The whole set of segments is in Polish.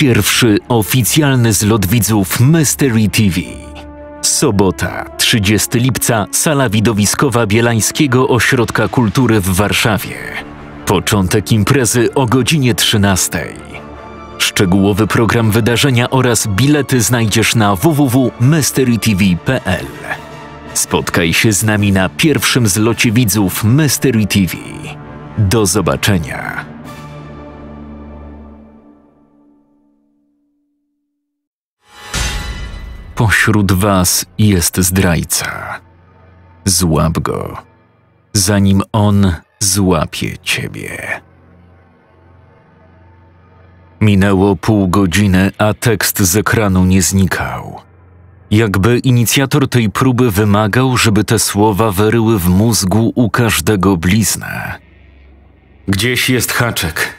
Pierwszy oficjalny zlot widzów Mystery TV. Sobota, 30 lipca, sala widowiskowa Bielańskiego Ośrodka Kultury w Warszawie. Początek imprezy o godzinie 13. Szczegółowy program wydarzenia oraz bilety znajdziesz na www.mysterytv.pl. Spotkaj się z nami na pierwszym zlocie widzów Mystery TV. Do zobaczenia. wśród was jest zdrajca. Złap go, zanim on złapie ciebie. Minęło pół godziny, a tekst z ekranu nie znikał. Jakby inicjator tej próby wymagał, żeby te słowa wyryły w mózgu u każdego bliznę. Gdzieś jest haczek,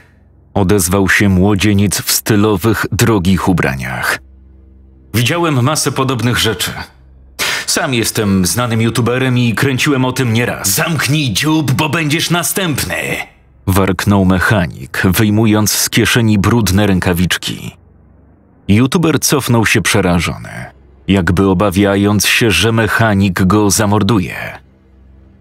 odezwał się młodzieniec w stylowych, drogich ubraniach. Widziałem masę podobnych rzeczy. Sam jestem znanym youtuberem i kręciłem o tym nieraz. Zamknij dziób, bo będziesz następny! Warknął mechanik, wyjmując z kieszeni brudne rękawiczki. Youtuber cofnął się przerażony, jakby obawiając się, że mechanik go zamorduje.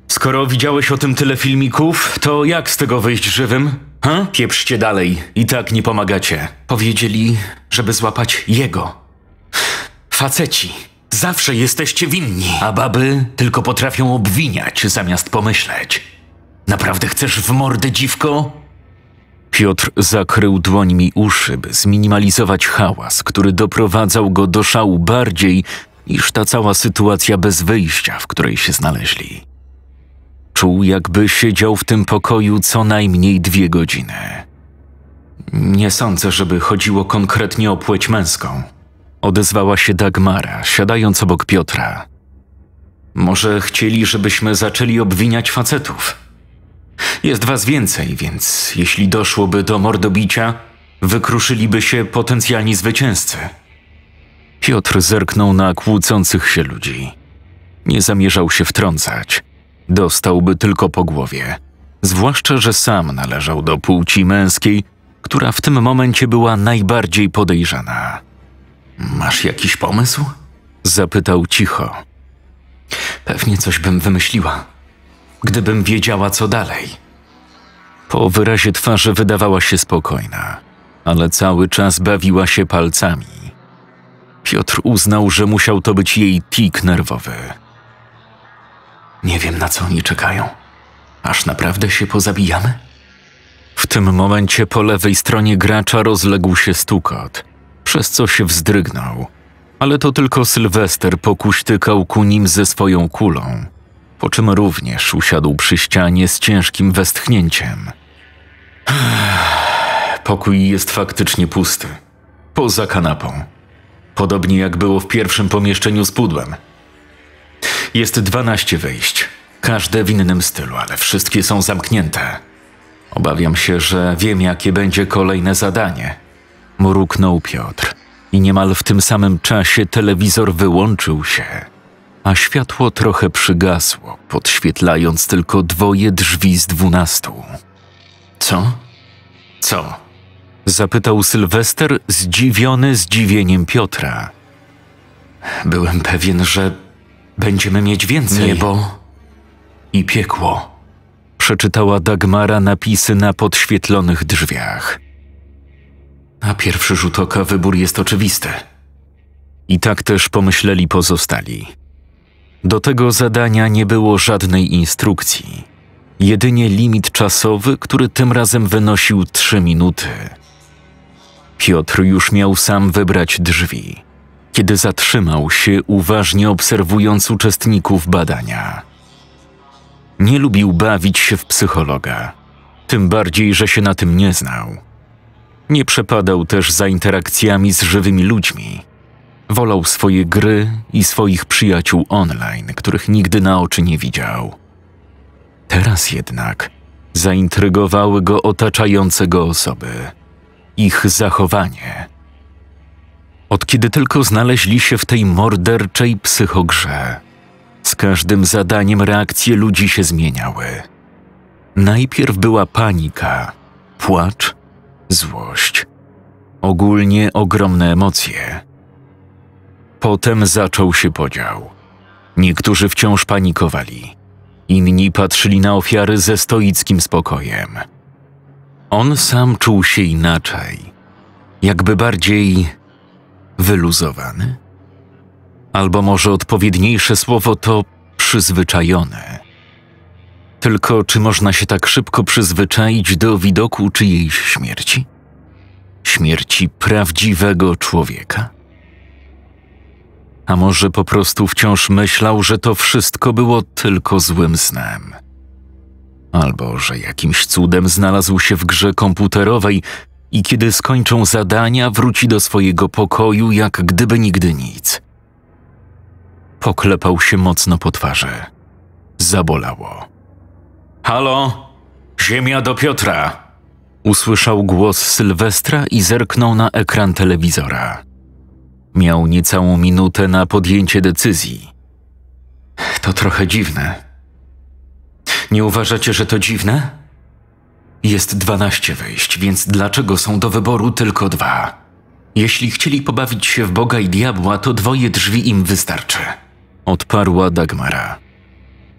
Skoro widziałeś o tym tyle filmików, to jak z tego wyjść żywym? Ha? Pieprzcie dalej, i tak nie pomagacie. Powiedzieli, żeby złapać jego Faceci, zawsze jesteście winni, a baby tylko potrafią obwiniać zamiast pomyśleć. Naprawdę chcesz w mordę dziwko? Piotr zakrył dłońmi uszy, by zminimalizować hałas, który doprowadzał go do szału bardziej niż ta cała sytuacja bez wyjścia, w której się znaleźli. Czuł, jakby siedział w tym pokoju co najmniej dwie godziny. Nie sądzę, żeby chodziło konkretnie o płeć męską odezwała się Dagmara, siadając obok Piotra. Może chcieli, żebyśmy zaczęli obwiniać facetów. Jest was więcej, więc jeśli doszłoby do mordobicia, wykruszyliby się potencjalni zwycięzcy. Piotr zerknął na kłócących się ludzi. Nie zamierzał się wtrącać. Dostałby tylko po głowie. Zwłaszcza, że sam należał do płci męskiej, która w tym momencie była najbardziej podejrzana. Masz jakiś pomysł? Zapytał cicho. Pewnie coś bym wymyśliła, gdybym wiedziała co dalej. Po wyrazie twarzy wydawała się spokojna, ale cały czas bawiła się palcami. Piotr uznał, że musiał to być jej tik nerwowy. Nie wiem, na co oni czekają. Aż naprawdę się pozabijamy? W tym momencie po lewej stronie gracza rozległ się stukot – przez co się wzdrygnął. Ale to tylko Sylwester pokuśtykał ku nim ze swoją kulą, po czym również usiadł przy ścianie z ciężkim westchnięciem. Pokój jest faktycznie pusty, poza kanapą. Podobnie jak było w pierwszym pomieszczeniu z pudłem. Jest dwanaście wejść, każde w innym stylu, ale wszystkie są zamknięte. Obawiam się, że wiem, jakie będzie kolejne zadanie mruknął Piotr i niemal w tym samym czasie telewizor wyłączył się, a światło trochę przygasło, podświetlając tylko dwoje drzwi z dwunastu. Co? Co? Zapytał Sylwester, zdziwiony zdziwieniem Piotra. Byłem pewien, że będziemy mieć więcej. Niebo i piekło. Przeczytała Dagmara napisy na podświetlonych drzwiach. Na pierwszy rzut oka wybór jest oczywisty. I tak też pomyśleli pozostali. Do tego zadania nie było żadnej instrukcji, jedynie limit czasowy, który tym razem wynosił trzy minuty. Piotr już miał sam wybrać drzwi, kiedy zatrzymał się, uważnie obserwując uczestników badania. Nie lubił bawić się w psychologa, tym bardziej, że się na tym nie znał nie przepadał też za interakcjami z żywymi ludźmi. Wolał swoje gry i swoich przyjaciół online, których nigdy na oczy nie widział. Teraz jednak zaintrygowały go otaczające go osoby, ich zachowanie. Od kiedy tylko znaleźli się w tej morderczej psychogrze, z każdym zadaniem reakcje ludzi się zmieniały. Najpierw była panika, płacz, złość, ogólnie ogromne emocje. Potem zaczął się podział. Niektórzy wciąż panikowali, inni patrzyli na ofiary ze stoickim spokojem. On sam czuł się inaczej, jakby bardziej wyluzowany. Albo może odpowiedniejsze słowo to przyzwyczajone. Tylko czy można się tak szybko przyzwyczaić do widoku czyjejś śmierci? Śmierci prawdziwego człowieka? A może po prostu wciąż myślał, że to wszystko było tylko złym snem? Albo że jakimś cudem znalazł się w grze komputerowej i kiedy skończą zadania, wróci do swojego pokoju, jak gdyby nigdy nic. Poklepał się mocno po twarzy. Zabolało. Halo? Ziemia do Piotra! Usłyszał głos Sylwestra i zerknął na ekran telewizora. Miał niecałą minutę na podjęcie decyzji. To trochę dziwne. Nie uważacie, że to dziwne? Jest dwanaście wejść, więc dlaczego są do wyboru tylko dwa? Jeśli chcieli pobawić się w Boga i diabła, to dwoje drzwi im wystarczy. Odparła Dagmara.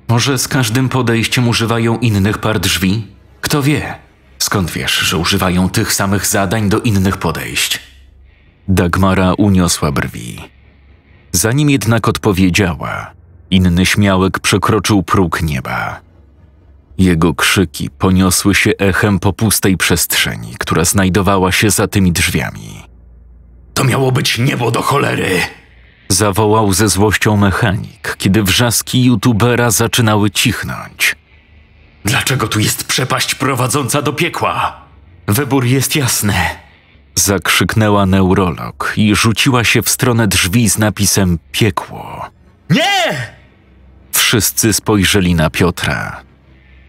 Może z każdym podejściem używają innych par drzwi? Kto wie? Skąd wiesz, że używają tych samych zadań do innych podejść? Dagmara uniosła brwi. Zanim jednak odpowiedziała, inny śmiałek przekroczył próg nieba. Jego krzyki poniosły się echem po pustej przestrzeni, która znajdowała się za tymi drzwiami. To miało być niebo do cholery! Zawołał ze złością mechanik, kiedy wrzaski youtubera zaczynały cichnąć. Dlaczego tu jest przepaść prowadząca do piekła? Wybór jest jasny. Zakrzyknęła neurolog i rzuciła się w stronę drzwi z napisem piekło. Nie! Wszyscy spojrzeli na Piotra.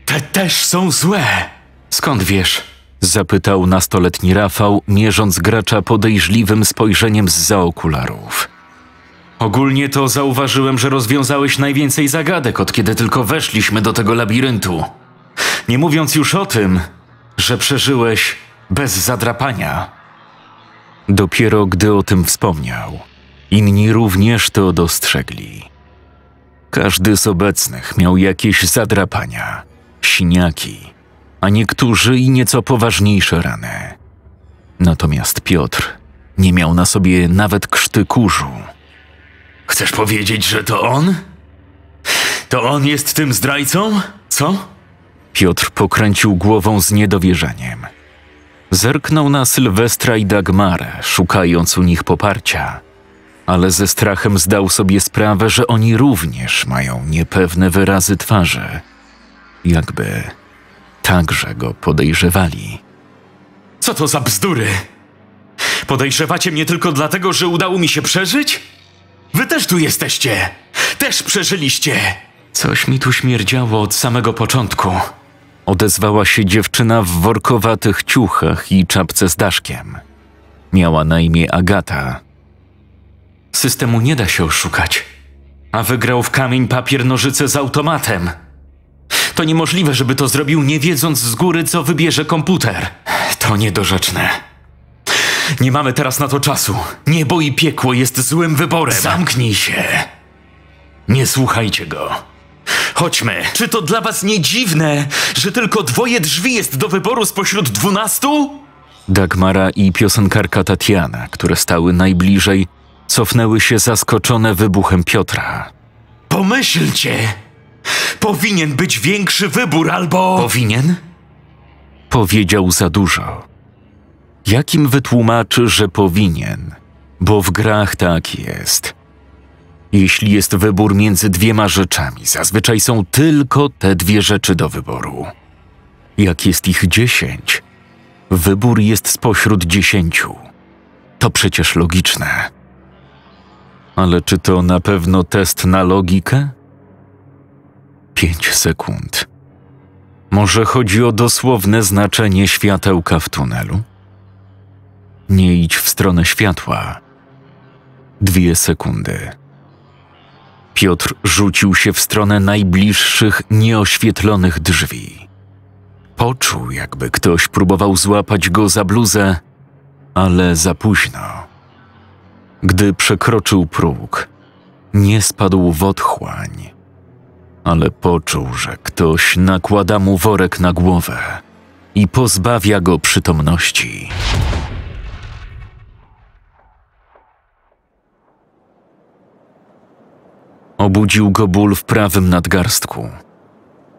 Te też są złe. Skąd wiesz? Zapytał nastoletni Rafał, mierząc gracza podejrzliwym spojrzeniem z za okularów. Ogólnie to zauważyłem, że rozwiązałeś najwięcej zagadek, od kiedy tylko weszliśmy do tego labiryntu. Nie mówiąc już o tym, że przeżyłeś bez zadrapania. Dopiero gdy o tym wspomniał, inni również to dostrzegli. Każdy z obecnych miał jakieś zadrapania, siniaki, a niektórzy i nieco poważniejsze rany. Natomiast Piotr nie miał na sobie nawet krzty kurzu Chcesz powiedzieć, że to on? To on jest tym zdrajcą? Co? Piotr pokręcił głową z niedowierzaniem. Zerknął na Sylwestra i Dagmarę, szukając u nich poparcia, ale ze strachem zdał sobie sprawę, że oni również mają niepewne wyrazy twarzy. Jakby także go podejrzewali. Co to za bzdury? Podejrzewacie mnie tylko dlatego, że udało mi się przeżyć? Wy też tu jesteście! Też przeżyliście! Coś mi tu śmierdziało od samego początku. Odezwała się dziewczyna w workowatych ciuchach i czapce z daszkiem. Miała na imię Agata. Systemu nie da się oszukać. A wygrał w kamień papier nożyce z automatem. To niemożliwe, żeby to zrobił nie wiedząc z góry, co wybierze komputer. To niedorzeczne. Nie mamy teraz na to czasu. Niebo i piekło jest złym wyborem. Zamknij się. Nie słuchajcie go. Chodźmy. Czy to dla was nie dziwne, że tylko dwoje drzwi jest do wyboru spośród dwunastu? Dagmara i piosenkarka Tatiana, które stały najbliżej, cofnęły się zaskoczone wybuchem Piotra. Pomyślcie! Powinien być większy wybór albo. Powinien? Powiedział za dużo. Jakim wytłumaczy, że powinien? Bo w grach tak jest. Jeśli jest wybór między dwiema rzeczami, zazwyczaj są tylko te dwie rzeczy do wyboru. Jak jest ich dziesięć, wybór jest spośród dziesięciu. To przecież logiczne. Ale czy to na pewno test na logikę? Pięć sekund. Może chodzi o dosłowne znaczenie światełka w tunelu? Nie idź w stronę światła. Dwie sekundy. Piotr rzucił się w stronę najbliższych nieoświetlonych drzwi. Poczuł, jakby ktoś próbował złapać go za bluzę, ale za późno. Gdy przekroczył próg, nie spadł w otchłań, ale poczuł, że ktoś nakłada mu worek na głowę i pozbawia go przytomności. Obudził go ból w prawym nadgarstku.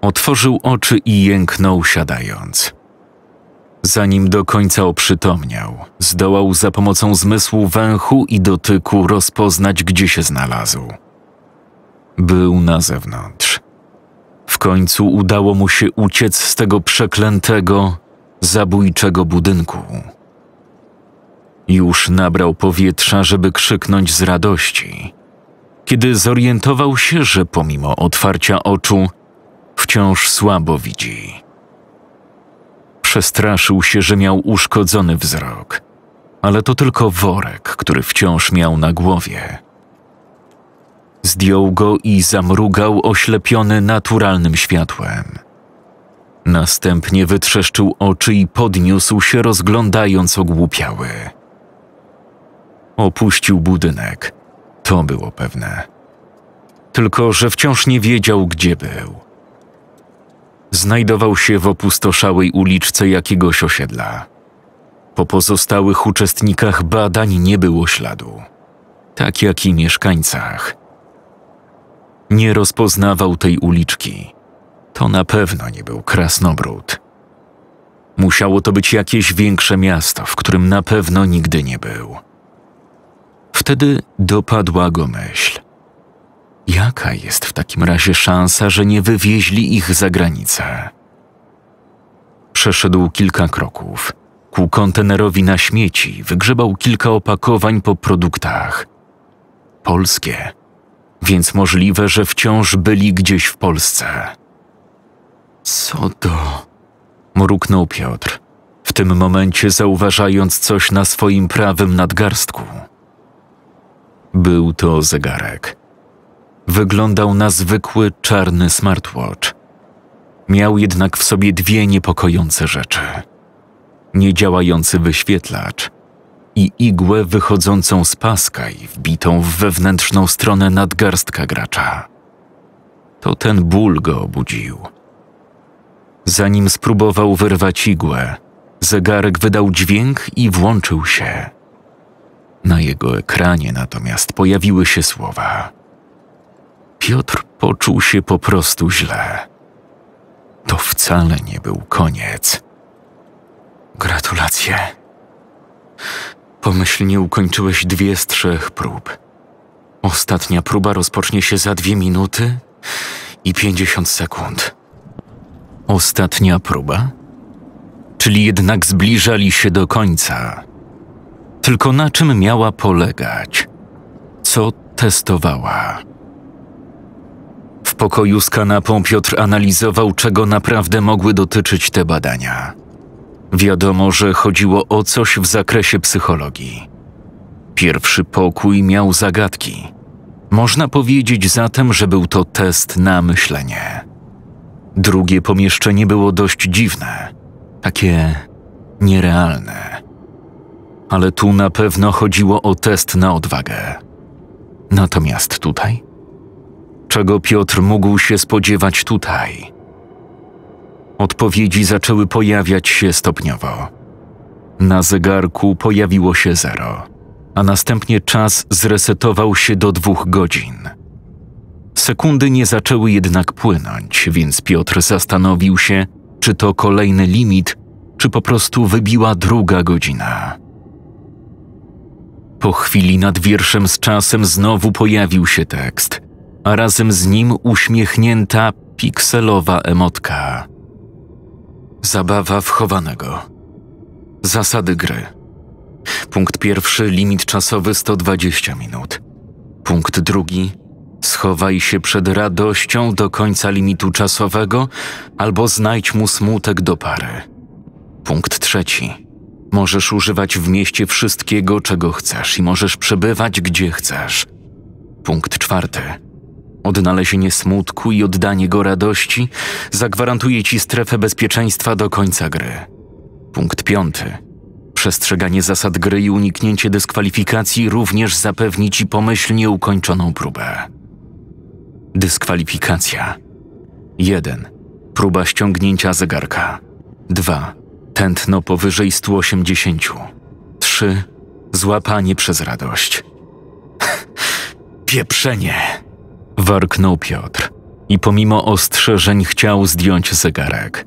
Otworzył oczy i jęknął siadając. Zanim do końca oprzytomniał, zdołał za pomocą zmysłu węchu i dotyku rozpoznać, gdzie się znalazł. Był na zewnątrz. W końcu udało mu się uciec z tego przeklętego, zabójczego budynku. Już nabrał powietrza, żeby krzyknąć z radości, kiedy zorientował się, że pomimo otwarcia oczu wciąż słabo widzi. Przestraszył się, że miał uszkodzony wzrok, ale to tylko worek, który wciąż miał na głowie. Zdjął go i zamrugał, oślepiony naturalnym światłem. Następnie wytrzeszczył oczy i podniósł się, rozglądając ogłupiały. Opuścił budynek to było pewne. Tylko, że wciąż nie wiedział, gdzie był. Znajdował się w opustoszałej uliczce jakiegoś osiedla. Po pozostałych uczestnikach badań nie było śladu, tak jak i mieszkańcach. Nie rozpoznawał tej uliczki. To na pewno nie był krasnobród. Musiało to być jakieś większe miasto, w którym na pewno nigdy nie był. Wtedy dopadła go myśl. Jaka jest w takim razie szansa, że nie wywieźli ich za granicę? Przeszedł kilka kroków. Ku kontenerowi na śmieci wygrzebał kilka opakowań po produktach. Polskie, więc możliwe, że wciąż byli gdzieś w Polsce. Co to? mruknął Piotr, w tym momencie zauważając coś na swoim prawym nadgarstku. Był to zegarek. Wyglądał na zwykły czarny smartwatch. Miał jednak w sobie dwie niepokojące rzeczy: niedziałający wyświetlacz i igłę wychodzącą z paska i wbitą w wewnętrzną stronę nadgarstka gracza. To ten ból go obudził. Zanim spróbował wyrwać igłę, zegarek wydał dźwięk i włączył się. Na jego ekranie natomiast pojawiły się słowa. Piotr poczuł się po prostu źle. To wcale nie był koniec. Gratulacje. Pomyślnie ukończyłeś dwie z trzech prób. Ostatnia próba rozpocznie się za dwie minuty i pięćdziesiąt sekund. Ostatnia próba? Czyli jednak zbliżali się do końca. Tylko na czym miała polegać? Co testowała? W pokoju z kanapą Piotr analizował, czego naprawdę mogły dotyczyć te badania. Wiadomo, że chodziło o coś w zakresie psychologii. Pierwszy pokój miał zagadki. Można powiedzieć zatem, że był to test na myślenie. Drugie pomieszczenie było dość dziwne, takie nierealne ale tu na pewno chodziło o test na odwagę. Natomiast tutaj? Czego Piotr mógł się spodziewać tutaj? Odpowiedzi zaczęły pojawiać się stopniowo. Na zegarku pojawiło się zero, a następnie czas zresetował się do dwóch godzin. Sekundy nie zaczęły jednak płynąć, więc Piotr zastanowił się, czy to kolejny limit, czy po prostu wybiła druga godzina. Po chwili nad wierszem z czasem znowu pojawił się tekst, a razem z nim uśmiechnięta, pikselowa emotka. Zabawa wchowanego. Zasady gry. Punkt pierwszy limit czasowy 120 minut. Punkt drugi schowaj się przed radością do końca limitu czasowego albo znajdź mu smutek do pary. Punkt trzeci Możesz używać w mieście wszystkiego, czego chcesz i możesz przebywać, gdzie chcesz. Punkt czwarty. Odnalezienie smutku i oddanie go radości zagwarantuje ci strefę bezpieczeństwa do końca gry. Punkt piąty. Przestrzeganie zasad gry i uniknięcie dyskwalifikacji również zapewni ci pomyślnie ukończoną próbę. Dyskwalifikacja 1. Próba ściągnięcia zegarka 2 tętno powyżej 180. Trzy złapanie przez radość. Pieprzenie! Warknął Piotr i pomimo ostrzeżeń chciał zdjąć zegarek.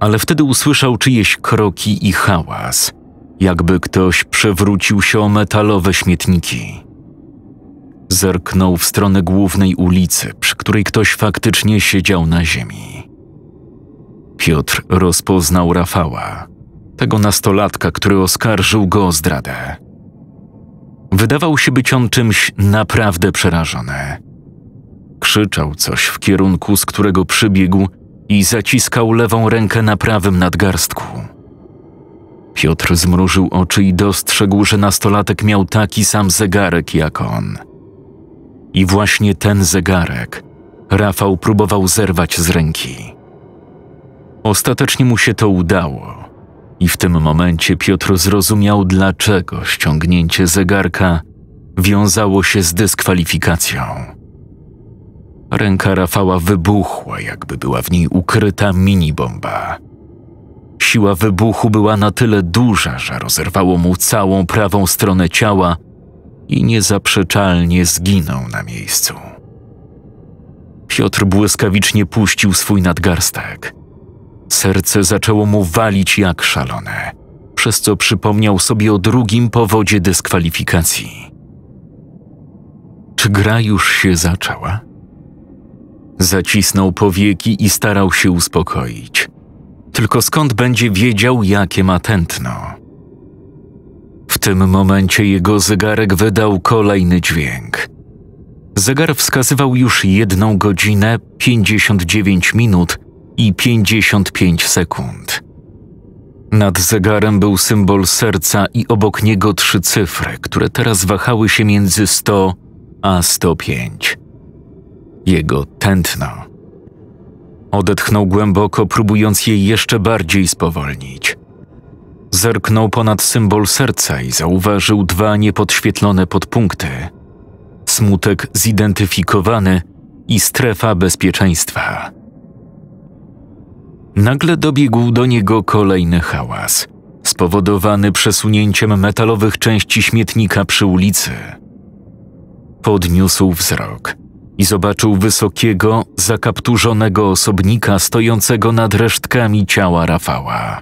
Ale wtedy usłyszał czyjeś kroki i hałas, jakby ktoś przewrócił się o metalowe śmietniki. Zerknął w stronę głównej ulicy, przy której ktoś faktycznie siedział na ziemi. Piotr rozpoznał Rafała, tego nastolatka, który oskarżył go o zdradę. Wydawał się być on czymś naprawdę przerażony. Krzyczał coś w kierunku, z którego przybiegł i zaciskał lewą rękę na prawym nadgarstku. Piotr zmrużył oczy i dostrzegł, że nastolatek miał taki sam zegarek jak on. I właśnie ten zegarek Rafał próbował zerwać z ręki. Ostatecznie mu się to udało. I w tym momencie Piotr zrozumiał, dlaczego ściągnięcie zegarka wiązało się z dyskwalifikacją. Ręka Rafała wybuchła, jakby była w niej ukryta minibomba. Siła wybuchu była na tyle duża, że rozerwało mu całą prawą stronę ciała i niezaprzeczalnie zginął na miejscu. Piotr błyskawicznie puścił swój nadgarstek – Serce zaczęło mu walić jak szalone, przez co przypomniał sobie o drugim powodzie dyskwalifikacji. Czy gra już się zaczęła? Zacisnął powieki i starał się uspokoić. Tylko skąd będzie wiedział, jakie ma tętno? W tym momencie jego zegarek wydał kolejny dźwięk. Zegar wskazywał już jedną godzinę, 59 minut i 55 sekund. Nad zegarem był symbol serca i obok niego trzy cyfry, które teraz wahały się między 100 a 105. Jego tętno. Odetchnął głęboko, próbując jej jeszcze bardziej spowolnić. Zerknął ponad symbol serca i zauważył dwa niepodświetlone podpunkty: smutek zidentyfikowany i strefa bezpieczeństwa. Nagle dobiegł do niego kolejny hałas, spowodowany przesunięciem metalowych części śmietnika przy ulicy. Podniósł wzrok i zobaczył wysokiego, zakapturzonego osobnika stojącego nad resztkami ciała Rafała.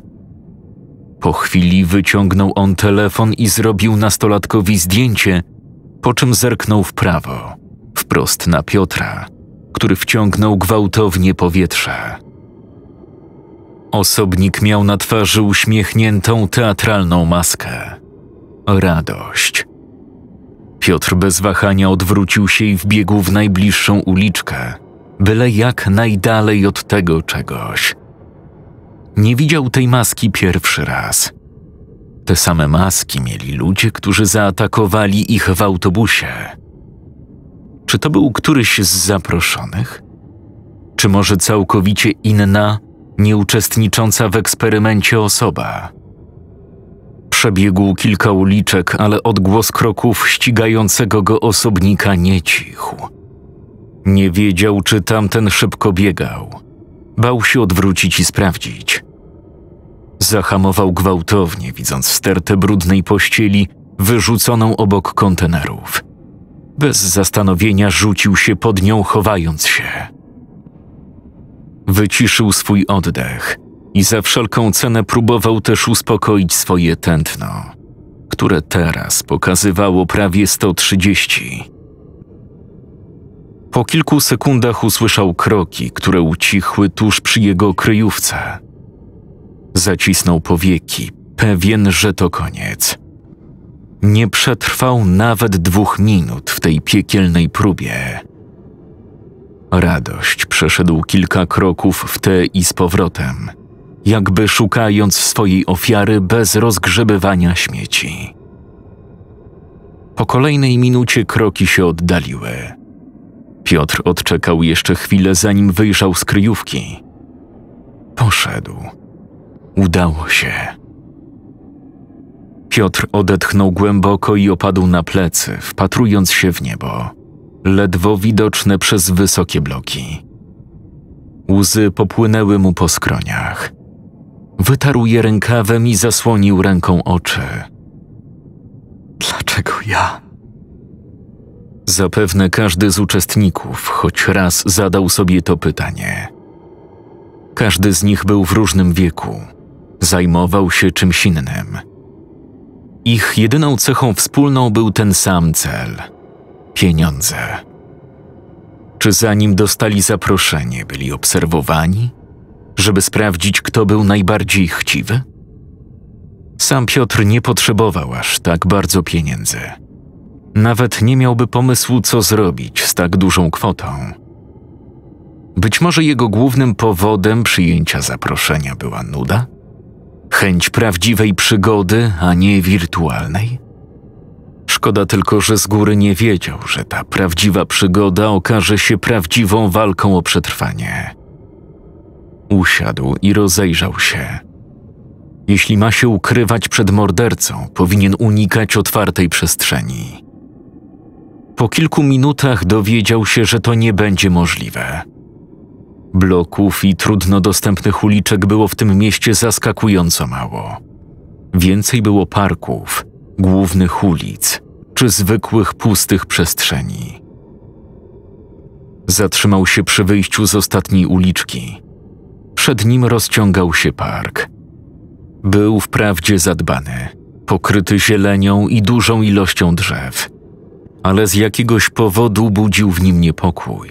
Po chwili wyciągnął on telefon i zrobił nastolatkowi zdjęcie, po czym zerknął w prawo, wprost na Piotra, który wciągnął gwałtownie powietrze. Osobnik miał na twarzy uśmiechniętą teatralną maskę. Radość. Piotr bez wahania odwrócił się i wbiegł w najbliższą uliczkę, byle jak najdalej od tego czegoś. Nie widział tej maski pierwszy raz. Te same maski mieli ludzie, którzy zaatakowali ich w autobusie. Czy to był któryś z zaproszonych? Czy może całkowicie inna, nieuczestnicząca w eksperymencie osoba. Przebiegł kilka uliczek, ale odgłos kroków ścigającego go osobnika nie cichł. Nie wiedział, czy tamten szybko biegał. Bał się odwrócić i sprawdzić. Zahamował gwałtownie, widząc stertę brudnej pościeli wyrzuconą obok kontenerów. Bez zastanowienia rzucił się pod nią, chowając się. Wyciszył swój oddech i za wszelką cenę próbował też uspokoić swoje tętno, które teraz pokazywało prawie 130. Po kilku sekundach usłyszał kroki, które ucichły tuż przy jego kryjówce. Zacisnął powieki, pewien, że to koniec. Nie przetrwał nawet dwóch minut w tej piekielnej próbie Radość przeszedł kilka kroków w te i z powrotem, jakby szukając swojej ofiary bez rozgrzebywania śmieci. Po kolejnej minucie kroki się oddaliły. Piotr odczekał jeszcze chwilę, zanim wyjrzał z kryjówki. Poszedł. Udało się. Piotr odetchnął głęboko i opadł na plecy, wpatrując się w niebo ledwo widoczne przez wysokie bloki. Łzy popłynęły mu po skroniach. Wytarł je rękawem i zasłonił ręką oczy. Dlaczego ja? Zapewne każdy z uczestników choć raz zadał sobie to pytanie. Każdy z nich był w różnym wieku, zajmował się czymś innym. Ich jedyną cechą wspólną był ten sam cel pieniądze. Czy zanim dostali zaproszenie, byli obserwowani, żeby sprawdzić, kto był najbardziej chciwy? Sam Piotr nie potrzebował aż tak bardzo pieniędzy. Nawet nie miałby pomysłu, co zrobić z tak dużą kwotą. Być może jego głównym powodem przyjęcia zaproszenia była nuda? Chęć prawdziwej przygody, a nie wirtualnej? Szkoda tylko, że z góry nie wiedział, że ta prawdziwa przygoda okaże się prawdziwą walką o przetrwanie. Usiadł i rozejrzał się. Jeśli ma się ukrywać przed mordercą, powinien unikać otwartej przestrzeni. Po kilku minutach dowiedział się, że to nie będzie możliwe. Bloków i trudno dostępnych uliczek było w tym mieście zaskakująco mało. Więcej było parków, głównych ulic czy zwykłych pustych przestrzeni. Zatrzymał się przy wyjściu z ostatniej uliczki. Przed nim rozciągał się park. Był wprawdzie zadbany, pokryty zielenią i dużą ilością drzew, ale z jakiegoś powodu budził w nim niepokój.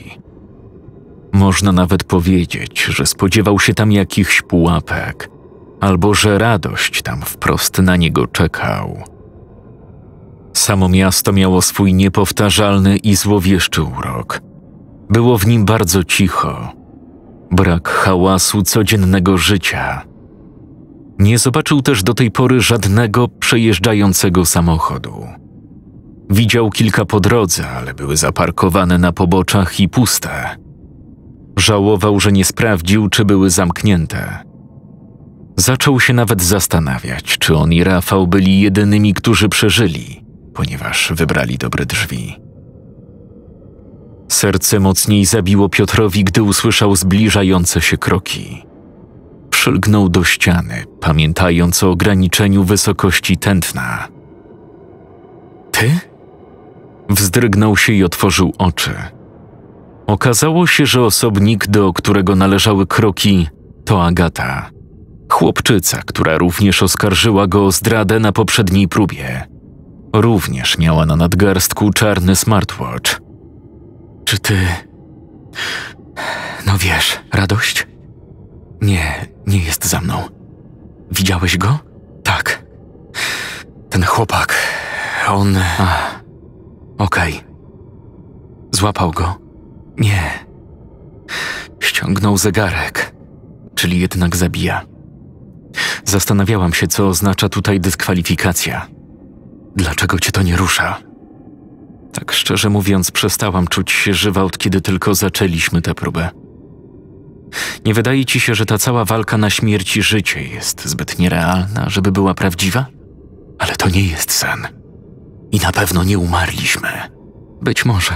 Można nawet powiedzieć, że spodziewał się tam jakichś pułapek, albo że radość tam wprost na niego czekał. Samo miasto miało swój niepowtarzalny i złowieszczy urok. Było w nim bardzo cicho. Brak hałasu codziennego życia. Nie zobaczył też do tej pory żadnego przejeżdżającego samochodu. Widział kilka po drodze, ale były zaparkowane na poboczach i puste. Żałował, że nie sprawdził, czy były zamknięte. Zaczął się nawet zastanawiać, czy on i Rafał byli jedynymi, którzy przeżyli ponieważ wybrali dobre drzwi. Serce mocniej zabiło Piotrowi, gdy usłyszał zbliżające się kroki. Przylgnął do ściany, pamiętając o ograniczeniu wysokości tętna. Ty? Wzdrygnął się i otworzył oczy. Okazało się, że osobnik, do którego należały kroki, to Agata. Chłopczyca, która również oskarżyła go o zdradę na poprzedniej próbie. Również miała na nadgarstku czarny smartwatch. Czy ty. No wiesz, radość? Nie, nie jest za mną. Widziałeś go? Tak. Ten chłopak. On. Okej. Okay. Złapał go. Nie. Ściągnął zegarek, czyli jednak zabija. Zastanawiałam się, co oznacza tutaj dyskwalifikacja. Dlaczego cię to nie rusza? Tak szczerze mówiąc, przestałam czuć się żywa od kiedy tylko zaczęliśmy tę próbę. Nie wydaje ci się, że ta cała walka na śmierć i życie jest zbyt nierealna, żeby była prawdziwa? Ale to nie jest sen. I na pewno nie umarliśmy. Być może.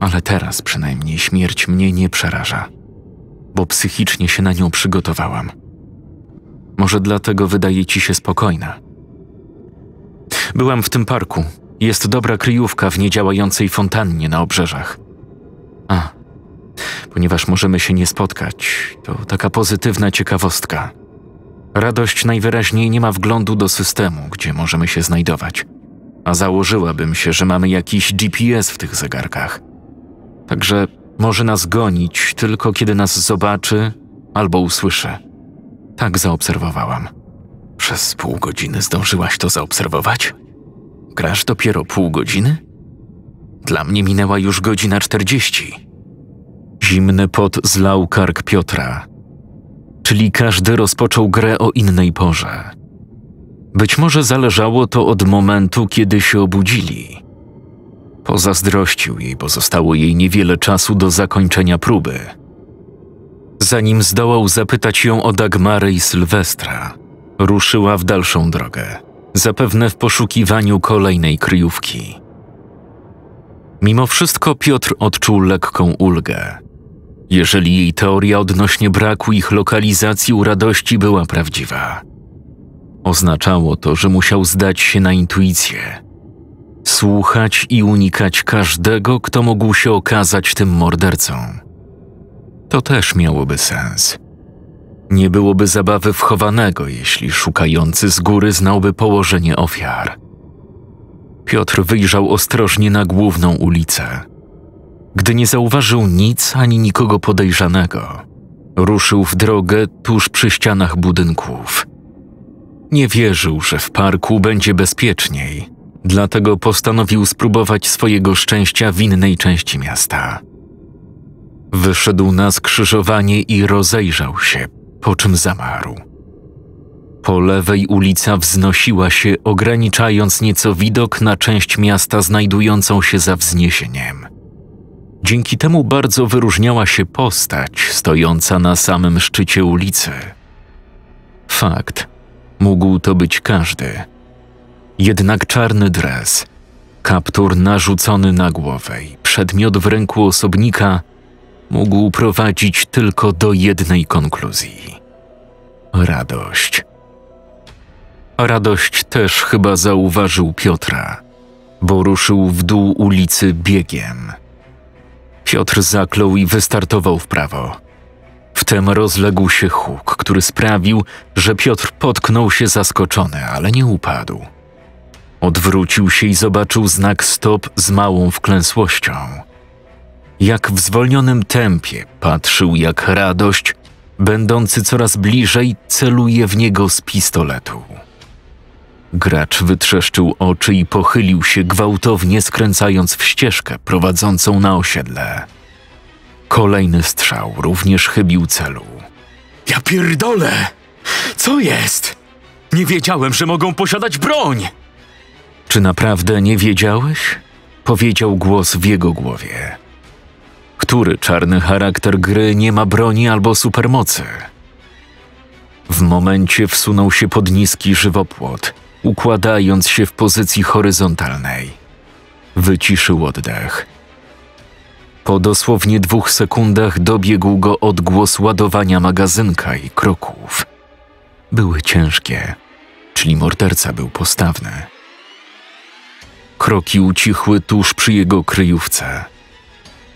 Ale teraz przynajmniej śmierć mnie nie przeraża, bo psychicznie się na nią przygotowałam. Może dlatego wydaje ci się spokojna Byłam w tym parku. Jest dobra kryjówka w niedziałającej fontannie na obrzeżach. A, ponieważ możemy się nie spotkać, to taka pozytywna ciekawostka. Radość najwyraźniej nie ma wglądu do systemu, gdzie możemy się znajdować. A założyłabym się, że mamy jakiś GPS w tych zegarkach. Także może nas gonić tylko kiedy nas zobaczy albo usłyszy. Tak zaobserwowałam. Przez pół godziny zdążyłaś to zaobserwować? Grasz dopiero pół godziny? Dla mnie minęła już godzina czterdzieści. Zimny pot zlał kark Piotra. Czyli każdy rozpoczął grę o innej porze. Być może zależało to od momentu, kiedy się obudzili. Pozazdrościł jej, bo zostało jej niewiele czasu do zakończenia próby. Zanim zdołał zapytać ją o Dagmarę i Sylwestra, ruszyła w dalszą drogę, zapewne w poszukiwaniu kolejnej kryjówki. Mimo wszystko Piotr odczuł lekką ulgę. Jeżeli jej teoria odnośnie braku ich lokalizacji u radości była prawdziwa, oznaczało to, że musiał zdać się na intuicję, słuchać i unikać każdego, kto mógł się okazać tym mordercą. To też miałoby sens nie byłoby zabawy wchowanego, jeśli szukający z góry znałby położenie ofiar. Piotr wyjrzał ostrożnie na główną ulicę. Gdy nie zauważył nic ani nikogo podejrzanego, ruszył w drogę tuż przy ścianach budynków. Nie wierzył, że w parku będzie bezpieczniej, dlatego postanowił spróbować swojego szczęścia w innej części miasta. Wyszedł na skrzyżowanie i rozejrzał się po czym zamarł. Po lewej ulica wznosiła się, ograniczając nieco widok na część miasta znajdującą się za wzniesieniem. Dzięki temu bardzo wyróżniała się postać stojąca na samym szczycie ulicy. Fakt, mógł to być każdy. Jednak czarny dres, kaptur narzucony na głowę i przedmiot w ręku osobnika – mógł prowadzić tylko do jednej konkluzji: radość. Radość też chyba zauważył Piotra, bo ruszył w dół ulicy biegiem. Piotr zaklął i wystartował w prawo. Wtem rozległ się huk, który sprawił, że Piotr potknął się zaskoczony, ale nie upadł. Odwrócił się i zobaczył znak stop z małą wklęsłością jak w zwolnionym tempie patrzył, jak radość, będący coraz bliżej, celuje w niego z pistoletu. Gracz wytrzeszczył oczy i pochylił się gwałtownie, skręcając w ścieżkę prowadzącą na osiedle. Kolejny strzał również chybił celu. Ja pierdolę! Co jest? Nie wiedziałem, że mogą posiadać broń! Czy naprawdę nie wiedziałeś? Powiedział głos w jego głowie który czarny charakter gry nie ma broni albo supermocy. W momencie wsunął się pod niski żywopłot, układając się w pozycji horyzontalnej. Wyciszył oddech. Po dosłownie dwóch sekundach dobiegł go odgłos ładowania magazynka i kroków. Były ciężkie, czyli morderca był postawny. Kroki ucichły tuż przy jego kryjówce.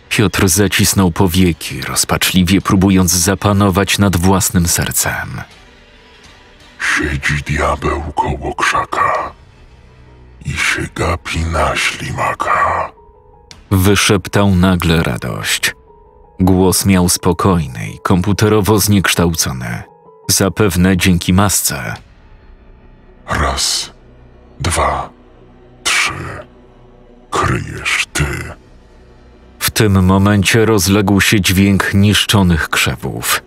Piotr zacisnął powieki, rozpaczliwie próbując zapanować nad własnym sercem. Siedzi diabeł koło krzaka i się gapi na ślimaka. Wyszeptał nagle radość. Głos miał spokojny i komputerowo zniekształcony. Zapewne dzięki masce. Raz, dwa, trzy. Kryjesz ty tym momencie rozległ się dźwięk niszczonych krzewów.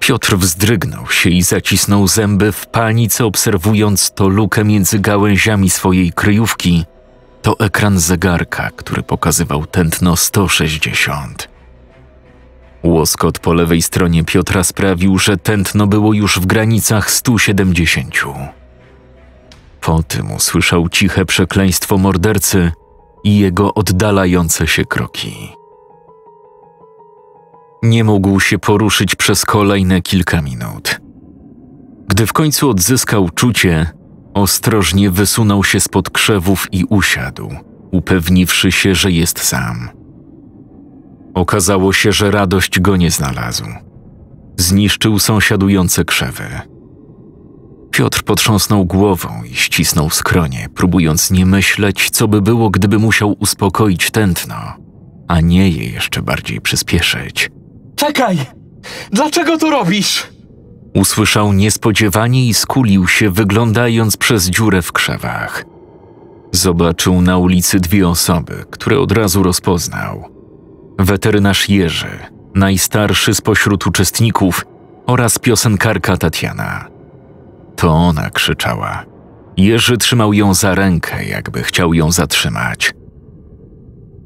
Piotr wzdrygnął się i zacisnął zęby w panice, obserwując to lukę między gałęziami swojej kryjówki. To ekran zegarka, który pokazywał tętno 160. Łoskot po lewej stronie Piotra sprawił, że tętno było już w granicach 170. Po tym usłyszał ciche przekleństwo mordercy i jego oddalające się kroki. Nie mógł się poruszyć przez kolejne kilka minut. Gdy w końcu odzyskał czucie, ostrożnie wysunął się spod krzewów i usiadł, upewniwszy się, że jest sam. Okazało się, że radość go nie znalazł. Zniszczył sąsiadujące krzewy. Piotr potrząsnął głową i ścisnął skronie, próbując nie myśleć, co by było, gdyby musiał uspokoić tętno, a nie je jeszcze bardziej przyspieszyć. Czekaj! Dlaczego to robisz? Usłyszał niespodziewanie i skulił się, wyglądając przez dziurę w krzewach. Zobaczył na ulicy dwie osoby, które od razu rozpoznał. Weterynarz Jerzy, najstarszy spośród uczestników, oraz piosenkarka Tatiana. To ona krzyczała. Jerzy trzymał ją za rękę, jakby chciał ją zatrzymać.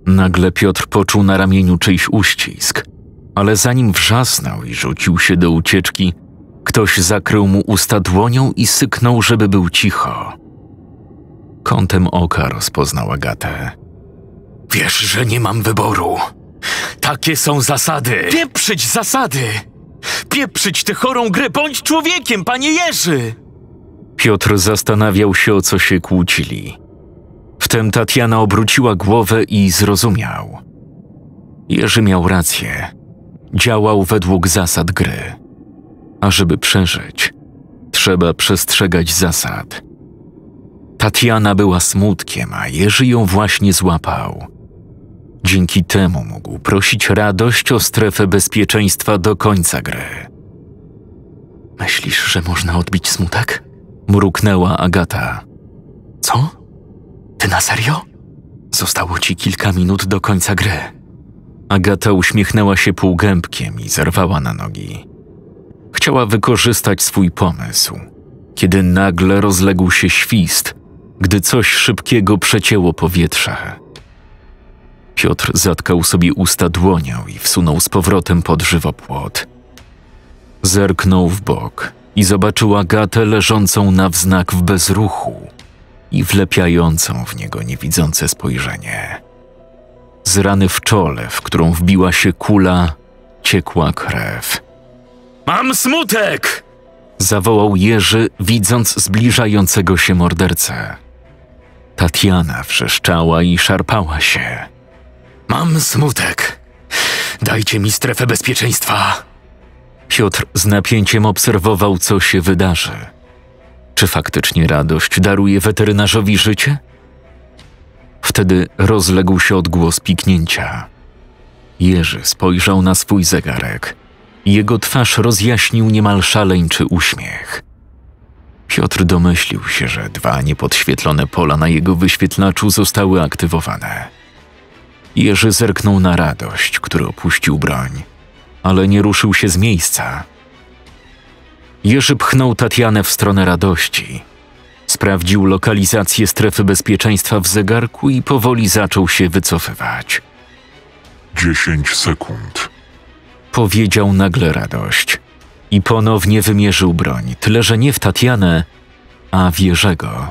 Nagle Piotr poczuł na ramieniu czyjś uścisk, ale zanim wrzasnął i rzucił się do ucieczki, ktoś zakrył mu usta dłonią i syknął, żeby był cicho. Kątem oka rozpoznał Agatę. Wiesz, że nie mam wyboru. Takie są zasady. Pieprzyć zasady! Pieprzyć tę chorą grę! Bądź człowiekiem, panie Jerzy! Piotr zastanawiał się, o co się kłócili. Wtem Tatiana obróciła głowę i zrozumiał. Jerzy miał rację. Działał według zasad gry. A żeby przeżyć, trzeba przestrzegać zasad. Tatiana była smutkiem, a Jerzy ją właśnie złapał. Dzięki temu mógł prosić radość o strefę bezpieczeństwa do końca gry. Myślisz, że można odbić smutek? Mruknęła Agata. Co? Ty na serio? Zostało ci kilka minut do końca gry. Agata uśmiechnęła się półgębkiem i zerwała na nogi. Chciała wykorzystać swój pomysł, kiedy nagle rozległ się świst, gdy coś szybkiego przecięło powietrze. Piotr zatkał sobie usta dłonią i wsunął z powrotem pod żywopłot. Zerknął w bok i zobaczyła gatę leżącą na wznak w bezruchu i wlepiającą w niego niewidzące spojrzenie. Z rany w czole, w którą wbiła się kula, ciekła krew. Mam smutek! zawołał Jerzy, widząc zbliżającego się mordercę. Tatiana wrzeszczała i szarpała się. Mam smutek. Dajcie mi strefę bezpieczeństwa. Piotr z napięciem obserwował, co się wydarzy. Czy faktycznie radość daruje weterynarzowi życie? Wtedy rozległ się odgłos piknięcia. Jerzy spojrzał na swój zegarek. Jego twarz rozjaśnił niemal szaleńczy uśmiech. Piotr domyślił się, że dwa niepodświetlone pola na jego wyświetlaczu zostały aktywowane. Jerzy zerknął na radość, który opuścił broń, ale nie ruszył się z miejsca. Jerzy pchnął Tatianę w stronę radości. Sprawdził lokalizację strefy bezpieczeństwa w zegarku i powoli zaczął się wycofywać. Dziesięć sekund. Powiedział nagle radość. I ponownie wymierzył broń, tyle że nie w Tatianę, a w Jerzego.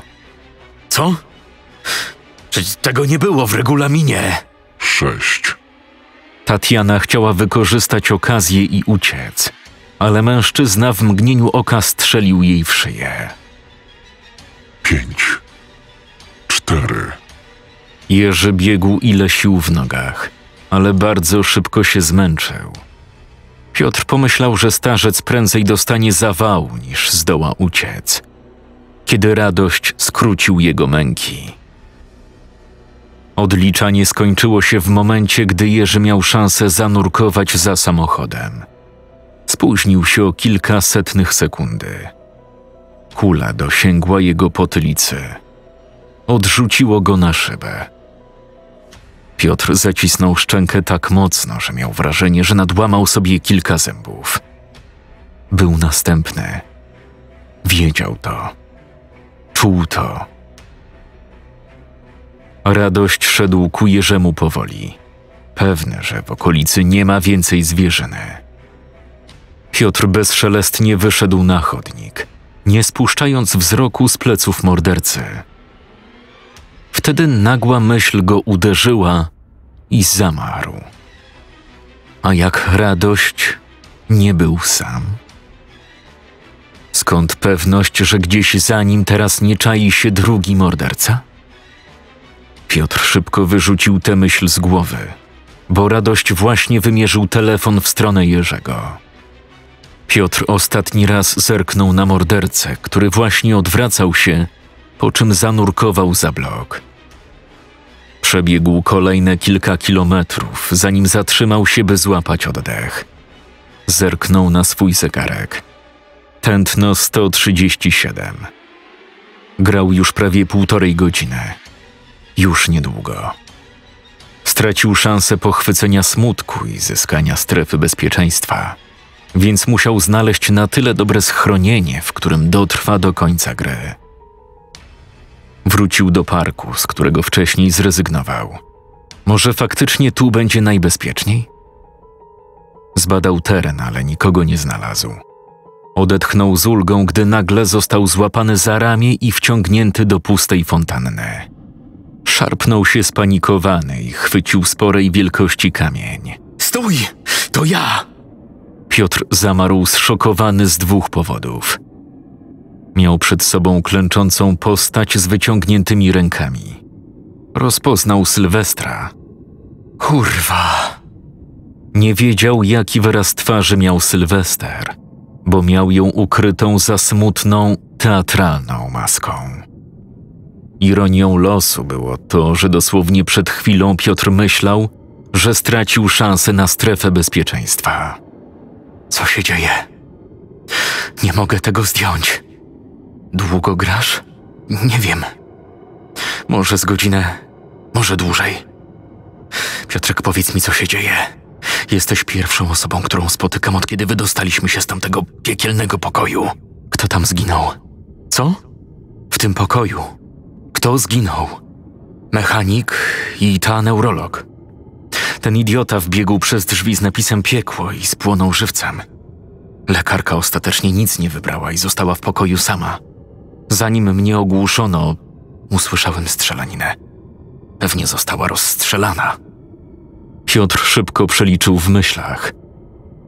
Co? Przecież tego nie było w regulaminie sześć. Tatiana chciała wykorzystać okazję i uciec, ale mężczyzna w mgnieniu oka strzelił jej w szyję. Pięć. Cztery. Jerzy biegł ile sił w nogach, ale bardzo szybko się zmęczył. Piotr pomyślał, że starzec prędzej dostanie zawału niż zdoła uciec. Kiedy radość skrócił jego męki. Odliczanie skończyło się w momencie, gdy Jerzy miał szansę zanurkować za samochodem. Spóźnił się o kilka setnych sekundy. Kula dosięgła jego potylicy. Odrzuciło go na szybę. Piotr zacisnął szczękę tak mocno, że miał wrażenie, że nadłamał sobie kilka zębów. Był następny. Wiedział to. Czuł to Radość szedł ku Jerzemu powoli. Pewny, że w okolicy nie ma więcej zwierzyny. Piotr bezszelestnie wyszedł na chodnik, nie spuszczając wzroku z pleców mordercy. Wtedy nagła myśl go uderzyła i zamarł. A jak radość, nie był sam. Skąd pewność, że gdzieś za nim teraz nie czai się drugi morderca? Piotr szybko wyrzucił tę myśl z głowy, bo radość właśnie wymierzył telefon w stronę Jerzego. Piotr ostatni raz zerknął na mordercę, który właśnie odwracał się, po czym zanurkował za blok. Przebiegł kolejne kilka kilometrów, zanim zatrzymał się, by złapać oddech. Zerknął na swój zegarek. Tętno 137. Grał już prawie półtorej godziny już niedługo. Stracił szansę pochwycenia smutku i zyskania strefy bezpieczeństwa, więc musiał znaleźć na tyle dobre schronienie, w którym dotrwa do końca gry. Wrócił do parku, z którego wcześniej zrezygnował. Może faktycznie tu będzie najbezpieczniej? Zbadał teren, ale nikogo nie znalazł. Odetchnął z ulgą, gdy nagle został złapany za ramię i wciągnięty do pustej fontanny. Szarpnął się spanikowany i chwycił sporej wielkości kamień. Stój! To ja! Piotr zamarł zszokowany z dwóch powodów. Miał przed sobą klęczącą postać z wyciągniętymi rękami. Rozpoznał Sylwestra. Kurwa! Nie wiedział, jaki wyraz twarzy miał Sylwester, bo miał ją ukrytą za smutną, teatralną maską. Ironią losu było to, że dosłownie przed chwilą Piotr myślał, że stracił szansę na strefę bezpieczeństwa. Co się dzieje? Nie mogę tego zdjąć. Długo grasz? Nie wiem. Może z godzinę, może dłużej. Piotrek, powiedz mi, co się dzieje. Jesteś pierwszą osobą, którą spotykam od kiedy wydostaliśmy się z tamtego piekielnego pokoju. Kto tam zginął? Co? W tym pokoju kto zginął? Mechanik i ta neurolog. Ten idiota wbiegł przez drzwi z napisem piekło i spłonął żywcem. Lekarka ostatecznie nic nie wybrała i została w pokoju sama. Zanim mnie ogłuszono, usłyszałem strzelaninę. Pewnie została rozstrzelana. Piotr szybko przeliczył w myślach.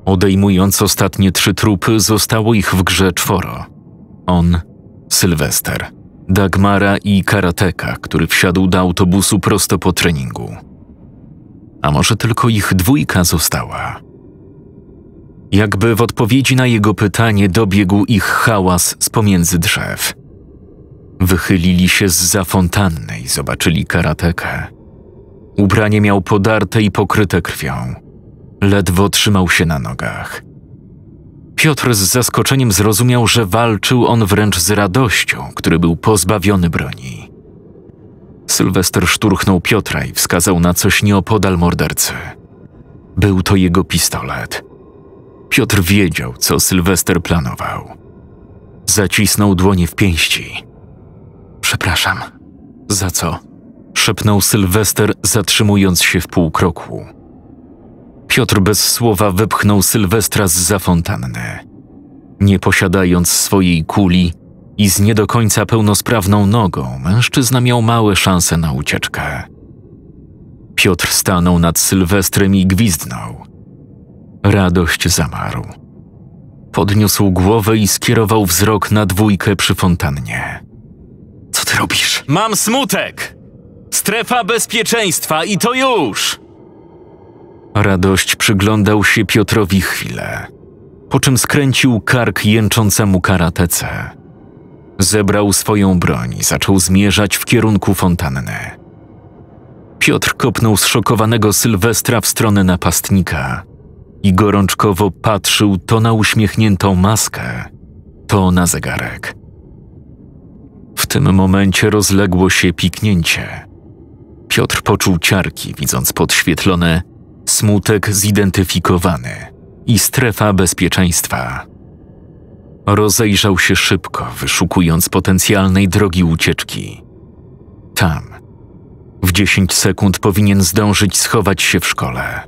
Odejmując ostatnie trzy trupy, zostało ich w grze czworo. On, Sylwester Dagmara i karateka, który wsiadł do autobusu prosto po treningu. A może tylko ich dwójka została? Jakby w odpowiedzi na jego pytanie dobiegł ich hałas z pomiędzy drzew. Wychylili się z za fontanny i zobaczyli karatekę. Ubranie miał podarte i pokryte krwią. Ledwo trzymał się na nogach. Piotr z zaskoczeniem zrozumiał, że walczył on wręcz z radością, który był pozbawiony broni. Sylwester szturchnął Piotra i wskazał na coś nieopodal mordercy. Był to jego pistolet. Piotr wiedział, co Sylwester planował. Zacisnął dłonie w pięści. Przepraszam. Za co? szepnął Sylwester, zatrzymując się w pół kroku. Piotr bez słowa wepchnął Sylwestra z za fontanny. Nie posiadając swojej kuli i z nie do końca pełnosprawną nogą, mężczyzna miał małe szanse na ucieczkę. Piotr stanął nad Sylwestrem i gwizdnął. Radość zamarł. Podniósł głowę i skierował wzrok na dwójkę przy fontannie. Co ty robisz? Mam smutek! Strefa bezpieczeństwa i to już! Radość przyglądał się Piotrowi chwilę, po czym skręcił kark jęczącemu karatece. Zebrał swoją broń i zaczął zmierzać w kierunku fontanny. Piotr kopnął zszokowanego Sylwestra w stronę napastnika i gorączkowo patrzył to na uśmiechniętą maskę, to na zegarek. W tym momencie rozległo się piknięcie. Piotr poczuł ciarki, widząc podświetlone Smutek zidentyfikowany i strefa bezpieczeństwa. Rozejrzał się szybko, wyszukując potencjalnej drogi ucieczki. Tam, w 10 sekund, powinien zdążyć schować się w szkole.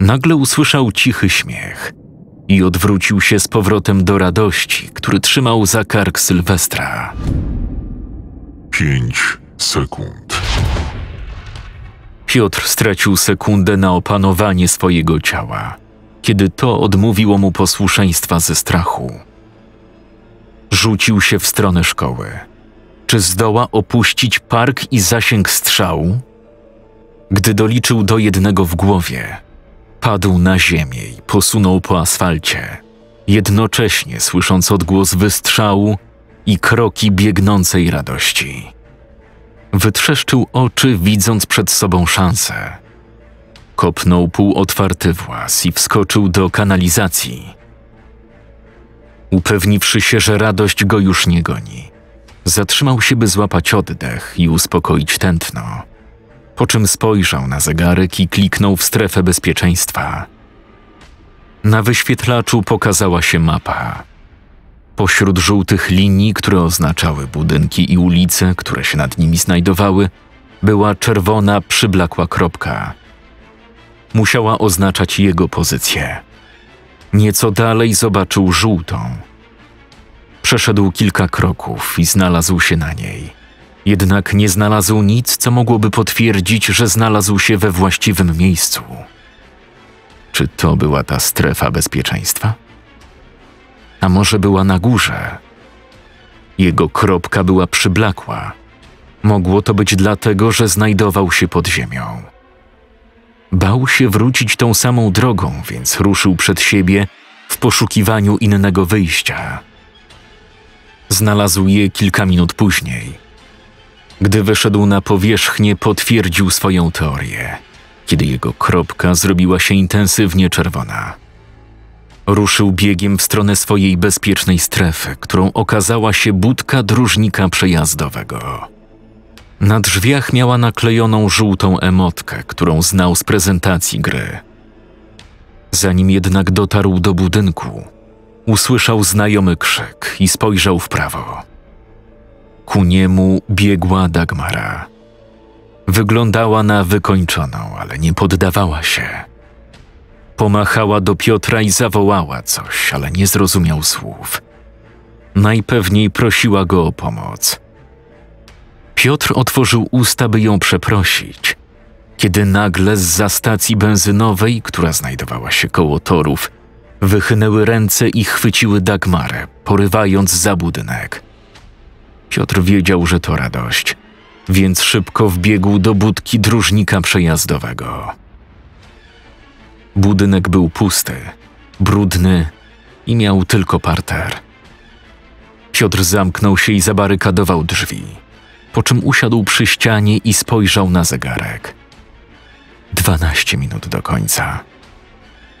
Nagle usłyszał cichy śmiech i odwrócił się z powrotem do radości, który trzymał za kark Sylwestra. Pięć sekund. Piotr stracił sekundę na opanowanie swojego ciała, kiedy to odmówiło mu posłuszeństwa ze strachu. Rzucił się w stronę szkoły. Czy zdoła opuścić park i zasięg strzału? Gdy doliczył do jednego w głowie, padł na ziemię i posunął po asfalcie, jednocześnie słysząc odgłos wystrzału i kroki biegnącej radości. Wytrzeszczył oczy, widząc przed sobą szansę. Kopnął półotwarty włas i wskoczył do kanalizacji. Upewniwszy się, że radość go już nie goni, zatrzymał się, by złapać oddech i uspokoić tętno. Po czym spojrzał na zegarek i kliknął w strefę bezpieczeństwa. Na wyświetlaczu pokazała się mapa. Pośród żółtych linii, które oznaczały budynki i ulice, które się nad nimi znajdowały, była czerwona, przyblakła kropka. Musiała oznaczać jego pozycję. Nieco dalej zobaczył żółtą. Przeszedł kilka kroków i znalazł się na niej. Jednak nie znalazł nic, co mogłoby potwierdzić, że znalazł się we właściwym miejscu. Czy to była ta strefa bezpieczeństwa? a może była na górze. Jego kropka była przyblakła. Mogło to być dlatego, że znajdował się pod ziemią. Bał się wrócić tą samą drogą, więc ruszył przed siebie w poszukiwaniu innego wyjścia. Znalazł je kilka minut później. Gdy wyszedł na powierzchnię, potwierdził swoją teorię, kiedy jego kropka zrobiła się intensywnie czerwona. Ruszył biegiem w stronę swojej bezpiecznej strefy, którą okazała się budka dróżnika przejazdowego. Na drzwiach miała naklejoną żółtą emotkę, którą znał z prezentacji gry. Zanim jednak dotarł do budynku, usłyszał znajomy krzyk i spojrzał w prawo. Ku niemu biegła Dagmara. Wyglądała na wykończoną, ale nie poddawała się. Pomachała do Piotra i zawołała coś, ale nie zrozumiał słów. Najpewniej prosiła go o pomoc. Piotr otworzył usta, by ją przeprosić, kiedy nagle z za stacji benzynowej, która znajdowała się koło torów, wychynęły ręce i chwyciły Dagmarę, porywając za budynek. Piotr wiedział, że to radość, więc szybko wbiegł do budki dróżnika przejazdowego. Budynek był pusty, brudny i miał tylko parter. Piotr zamknął się i zabarykadował drzwi, po czym usiadł przy ścianie i spojrzał na zegarek. Dwanaście minut do końca.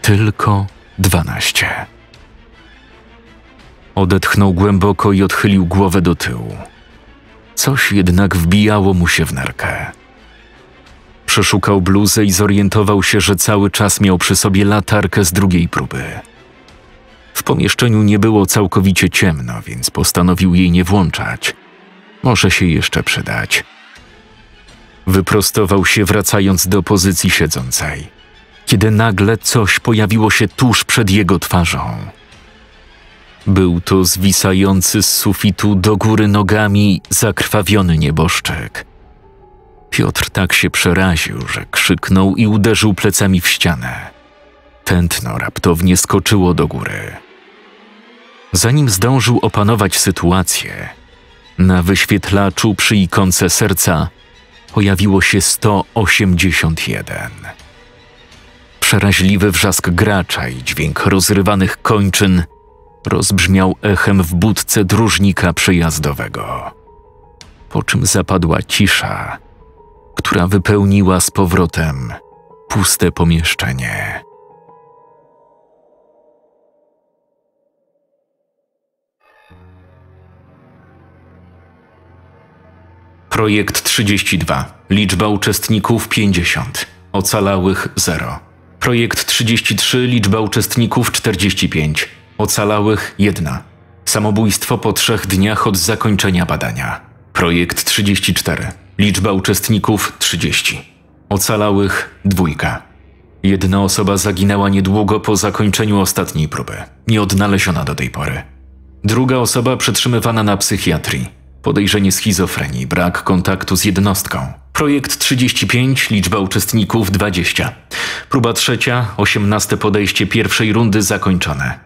Tylko dwanaście. Odetchnął głęboko i odchylił głowę do tyłu. Coś jednak wbijało mu się w nerkę. Przeszukał bluzę i zorientował się, że cały czas miał przy sobie latarkę z drugiej próby. W pomieszczeniu nie było całkowicie ciemno, więc postanowił jej nie włączać. Może się jeszcze przydać. Wyprostował się, wracając do pozycji siedzącej, kiedy nagle coś pojawiło się tuż przed jego twarzą. Był to zwisający z sufitu do góry nogami zakrwawiony nieboszczyk Piotr tak się przeraził, że krzyknął i uderzył plecami w ścianę. Pętno raptownie skoczyło do góry. Zanim zdążył opanować sytuację, na wyświetlaczu przy ikonce serca pojawiło się 181. Przeraźliwy wrzask gracza i dźwięk rozrywanych kończyn rozbrzmiał echem w budce dróżnika przejazdowego. Po czym zapadła cisza która wypełniła z powrotem puste pomieszczenie. Projekt 32. Liczba uczestników 50. Ocalałych 0. Projekt 33. Liczba uczestników 45. Ocalałych 1. Samobójstwo po trzech dniach od zakończenia badania. Projekt 34. Liczba uczestników 30. Ocalałych dwójka. Jedna osoba zaginęła niedługo po zakończeniu ostatniej próby. Nie odnaleziona do tej pory. Druga osoba przetrzymywana na psychiatrii. Podejrzenie schizofrenii, brak kontaktu z jednostką. Projekt 35, liczba uczestników 20. Próba trzecia, 18 podejście pierwszej rundy zakończone.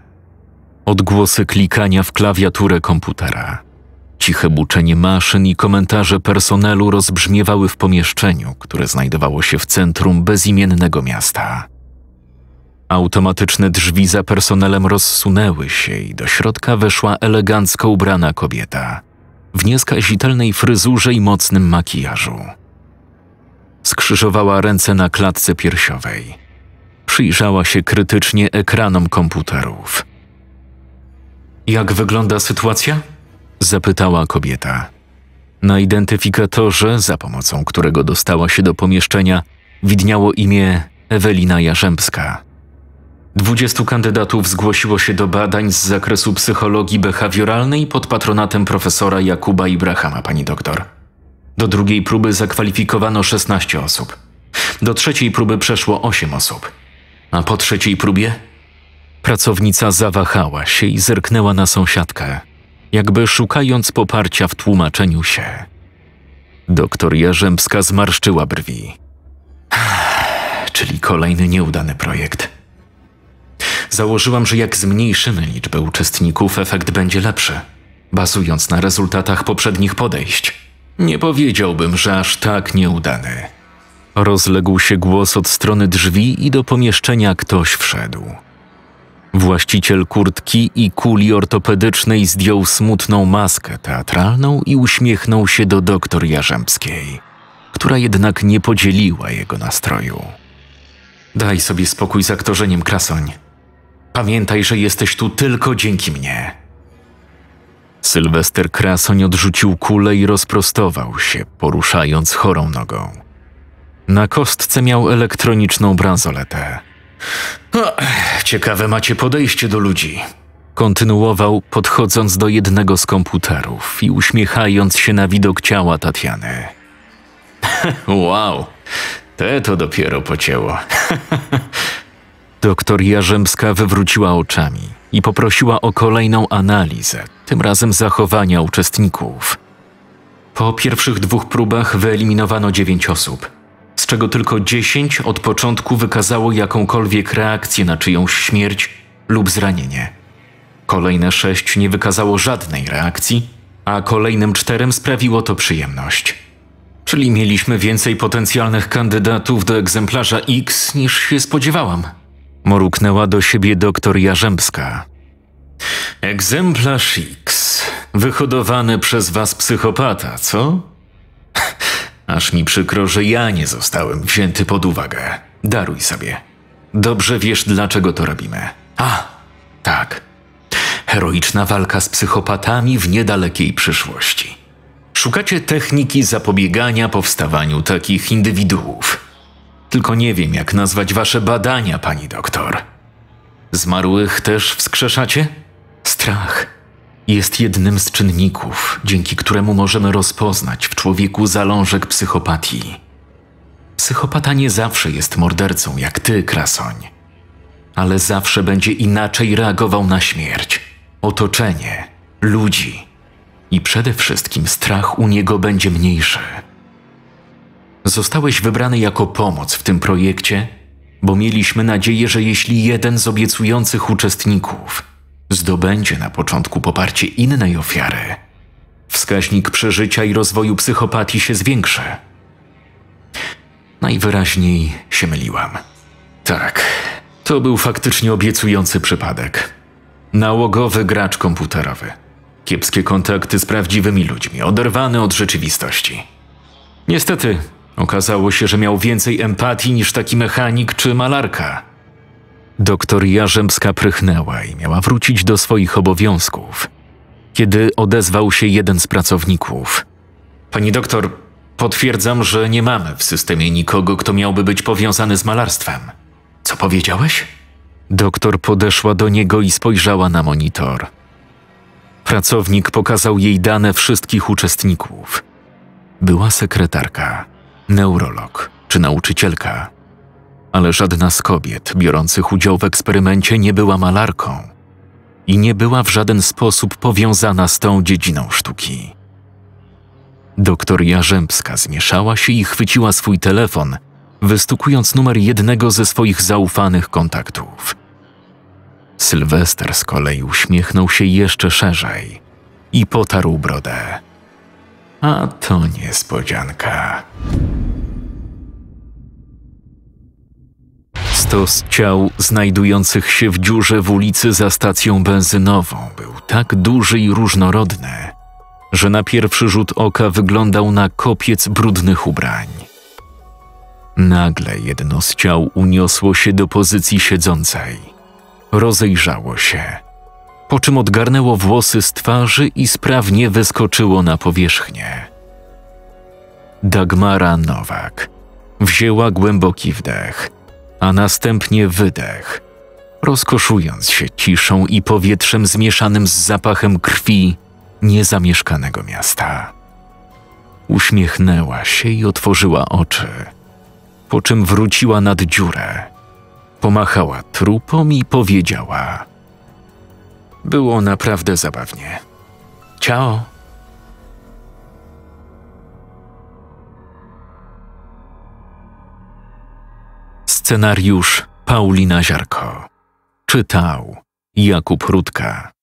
Odgłosy klikania w klawiaturę komputera. Ciche buczenie maszyn i komentarze personelu rozbrzmiewały w pomieszczeniu, które znajdowało się w centrum bezimiennego miasta. Automatyczne drzwi za personelem rozsunęły się i do środka weszła elegancko ubrana kobieta w nieskazitelnej fryzurze i mocnym makijażu. Skrzyżowała ręce na klatce piersiowej. Przyjrzała się krytycznie ekranom komputerów. Jak wygląda sytuacja? zapytała kobieta. Na identyfikatorze, za pomocą którego dostała się do pomieszczenia, widniało imię Ewelina Jarzębska. Dwudziestu kandydatów zgłosiło się do badań z zakresu psychologii behawioralnej pod patronatem profesora Jakuba Ibrahama, pani doktor. Do drugiej próby zakwalifikowano 16 osób. Do trzeciej próby przeszło 8 osób. A po trzeciej próbie? Pracownica zawahała się i zerknęła na sąsiadkę jakby szukając poparcia w tłumaczeniu się. Doktor Jarzębska zmarszczyła brwi. Czyli kolejny nieudany projekt. Założyłam, że jak zmniejszymy liczbę uczestników, efekt będzie lepszy, bazując na rezultatach poprzednich podejść. Nie powiedziałbym, że aż tak nieudany. Rozległ się głos od strony drzwi i do pomieszczenia ktoś wszedł. Właściciel kurtki i kuli ortopedycznej zdjął smutną maskę teatralną i uśmiechnął się do doktor Jarzębskiej, która jednak nie podzieliła jego nastroju. Daj sobie spokój z aktorzeniem, Krasoń. Pamiętaj, że jesteś tu tylko dzięki mnie. Sylwester Krasoń odrzucił kulę i rozprostował się, poruszając chorą nogą. Na kostce miał elektroniczną bransoletę. No, ciekawe macie podejście do ludzi. Kontynuował, podchodząc do jednego z komputerów i uśmiechając się na widok ciała Tatiany. wow, te to dopiero pocięło. Doktor Jarzębska wywróciła oczami i poprosiła o kolejną analizę, tym razem zachowania uczestników. Po pierwszych dwóch próbach wyeliminowano dziewięć osób – czego tylko 10 od początku wykazało jakąkolwiek reakcję na czyjąś śmierć lub zranienie. Kolejne sześć nie wykazało żadnej reakcji, a kolejnym czterem sprawiło to przyjemność. Czyli mieliśmy więcej potencjalnych kandydatów do egzemplarza X niż się spodziewałam. Moruknęła do siebie doktor Jarzębska. Egzemplarz X, wyhodowany przez was psychopata, co? Aż mi przykro, że ja nie zostałem wzięty pod uwagę. Daruj sobie. Dobrze wiesz, dlaczego to robimy. A, tak. Heroiczna walka z psychopatami w niedalekiej przyszłości. Szukacie techniki zapobiegania powstawaniu takich indywiduów. Tylko nie wiem, jak nazwać wasze badania, pani doktor. Zmarłych też wskrzeszacie? Strach jest jednym z czynników, dzięki któremu możemy rozpoznać w człowieku zalążek psychopatii. Psychopata nie zawsze jest mordercą, jak ty, Krasoń, ale zawsze będzie inaczej reagował na śmierć, otoczenie, ludzi i przede wszystkim strach u niego będzie mniejszy. Zostałeś wybrany jako pomoc w tym projekcie, bo mieliśmy nadzieję, że jeśli jeden z obiecujących uczestników – zdobędzie na początku poparcie innej ofiary, wskaźnik przeżycia i rozwoju psychopatii się zwiększy. Najwyraźniej się myliłam. Tak, to był faktycznie obiecujący przypadek. Nałogowy gracz komputerowy. Kiepskie kontakty z prawdziwymi ludźmi, oderwany od rzeczywistości. Niestety, okazało się, że miał więcej empatii niż taki mechanik czy malarka. Doktor Jarzębska prychnęła i miała wrócić do swoich obowiązków, kiedy odezwał się jeden z pracowników. Pani doktor, potwierdzam, że nie mamy w systemie nikogo, kto miałby być powiązany z malarstwem. Co powiedziałeś? Doktor podeszła do niego i spojrzała na monitor. Pracownik pokazał jej dane wszystkich uczestników. Była sekretarka, neurolog czy nauczycielka ale żadna z kobiet biorących udział w eksperymencie nie była malarką i nie była w żaden sposób powiązana z tą dziedziną sztuki. Doktor Jarzębska zmieszała się i chwyciła swój telefon, wystukując numer jednego ze swoich zaufanych kontaktów. Sylwester z kolei uśmiechnął się jeszcze szerzej i potarł brodę. A to niespodzianka. to z ciał znajdujących się w dziurze w ulicy za stacją benzynową był tak duży i różnorodny, że na pierwszy rzut oka wyglądał na kopiec brudnych ubrań. Nagle jedno z ciał uniosło się do pozycji siedzącej. Rozejrzało się, po czym odgarnęło włosy z twarzy i sprawnie wyskoczyło na powierzchnię. Dagmara Nowak wzięła głęboki wdech – a następnie wydech, rozkoszując się ciszą i powietrzem zmieszanym z zapachem krwi niezamieszkanego miasta. Uśmiechnęła się i otworzyła oczy, po czym wróciła nad dziurę, pomachała trupom i powiedziała: Było naprawdę zabawnie. Ciao! Scenariusz Paulina Ziarko. Czytał Jakub Rudka.